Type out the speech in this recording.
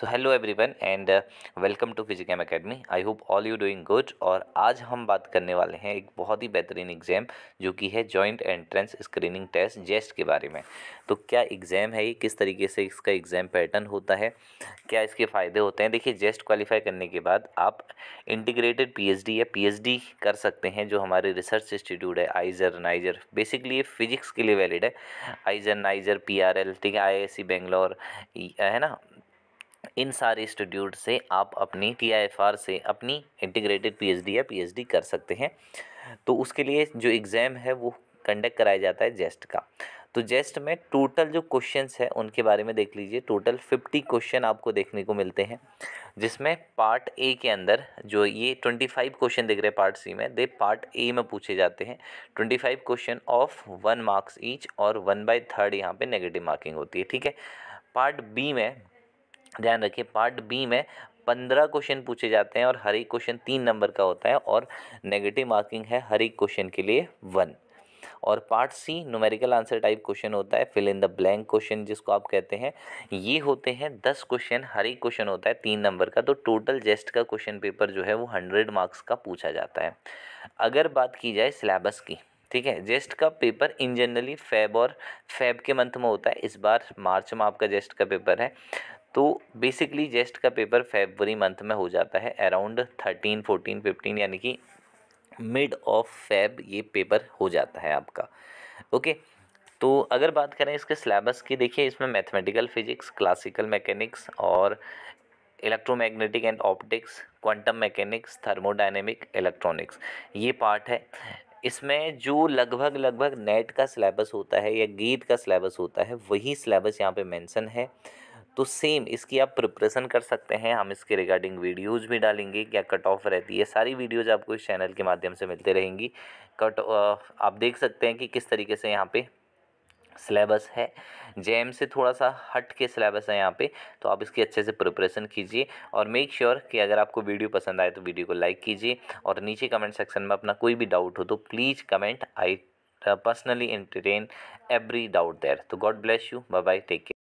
so hello everyone and welcome to physicum academy I hope all you doing good और आज हम बात करने वाले हैं एक बहुत ही बेहतरीन एग्ज़ाम जो कि है joint entrance screening test JEST के बारे में तो क्या एग्ज़ाम है ये किस तरीके से इसका एग्ज़ाम पैटर्न होता है क्या इसके फ़ायदे होते हैं देखिए जेस्ट क्वालिफाई करने के बाद आप इंटीग्रेटेड पी या पी कर सकते हैं जो हमारे रिसर्च इंस्टीट्यूट है आइजर नाइजर बेसिकली ये फिजिक्स के लिए वैलिड है आइजर नाइजर पी ठीक है आई बेंगलोर है ना इन सारे इंस्टीट्यूट से आप अपनी टी से अपनी इंटीग्रेटेड डी या डी कर सकते हैं तो उसके लिए जो एग्ज़ाम है वो कंडक्ट कराया जाता है जेस्ट e का तो जेस्ट e में टोटल जो क्वेश्चंस हैं उनके बारे में देख लीजिए टोटल फिफ्टी क्वेश्चन आपको देखने को मिलते हैं जिसमें पार्ट ए के अंदर जो ये ट्वेंटी फाइव क्वेश्चन दिख रहे हैं पार्ट सी में दे पार्ट ए में पूछे जाते हैं twenty five question of one marks each और वन बाई थर्ड यहाँ पे नेगेटिव मार्किंग होती है ठीक है पार्ट बी में ध्यान रखिए पार्ट बी में पंद्रह क्वेश्चन पूछे जाते हैं और हर एक क्वेश्चन तीन नंबर का होता है और नेगेटिव मार्किंग है हर एक क्वेश्चन के लिए वन और part C numerical answer type question होता है fill in the blank question जिसको आप कहते हैं ये होते हैं दस क्वेश्चन हर एक क्वेश्चन होता है तीन नंबर का तो टोटल जेस्ट का क्वेश्चन पेपर जो है वो हंड्रेड मार्क्स का पूछा जाता है अगर बात की जाए सिलेबस की ठीक है जेस्ट का पेपर इन जनरली फेब और फेब के मंथ में होता है इस बार मार्च में आपका जेस्ट का पेपर है तो बेसिकली जेस्ट का पेपर फेबरी मंथ में हो जाता है अराउंड थर्टीन फोर्टीन फिफ्टीन यानी कि मिड ऑफ फेब ये पेपर हो जाता है आपका ओके तो अगर बात करें इसके सिलेबस की देखिए इसमें मैथमेटिकल फिजिक्स क्लासिकल मैकेनिक्स और electromagnetic and optics quantum mechanics thermodynamic electronics ये पार्ट है इसमें जो लगभग लगभग नेट का सिलेबस होता है या गीत का सिलेबस होता है वही सिलेबस यहाँ पे मेंशन है तो सेम इसकी आप प्रिपरेशन कर सकते हैं हम इसके रिगार्डिंग वीडियोज़ भी डालेंगे क्या कट ऑफ रहती है सारी वीडियोज़ आपको इस चैनल के माध्यम से मिलते रहेंगी कट आप देख सकते हैं कि किस तरीके से यहाँ पे सिलेबस है जे से थोड़ा सा हट के सिलेबस है यहाँ पे तो आप इसकी अच्छे से प्रिपरेशन कीजिए और मेक श्योर sure कि अगर आपको वीडियो पसंद आए तो वीडियो को लाइक कीजिए और नीचे कमेंट सेक्शन में अपना कोई भी डाउट हो तो please comment I personally entertain every doubt there तो God bless you bye bye take care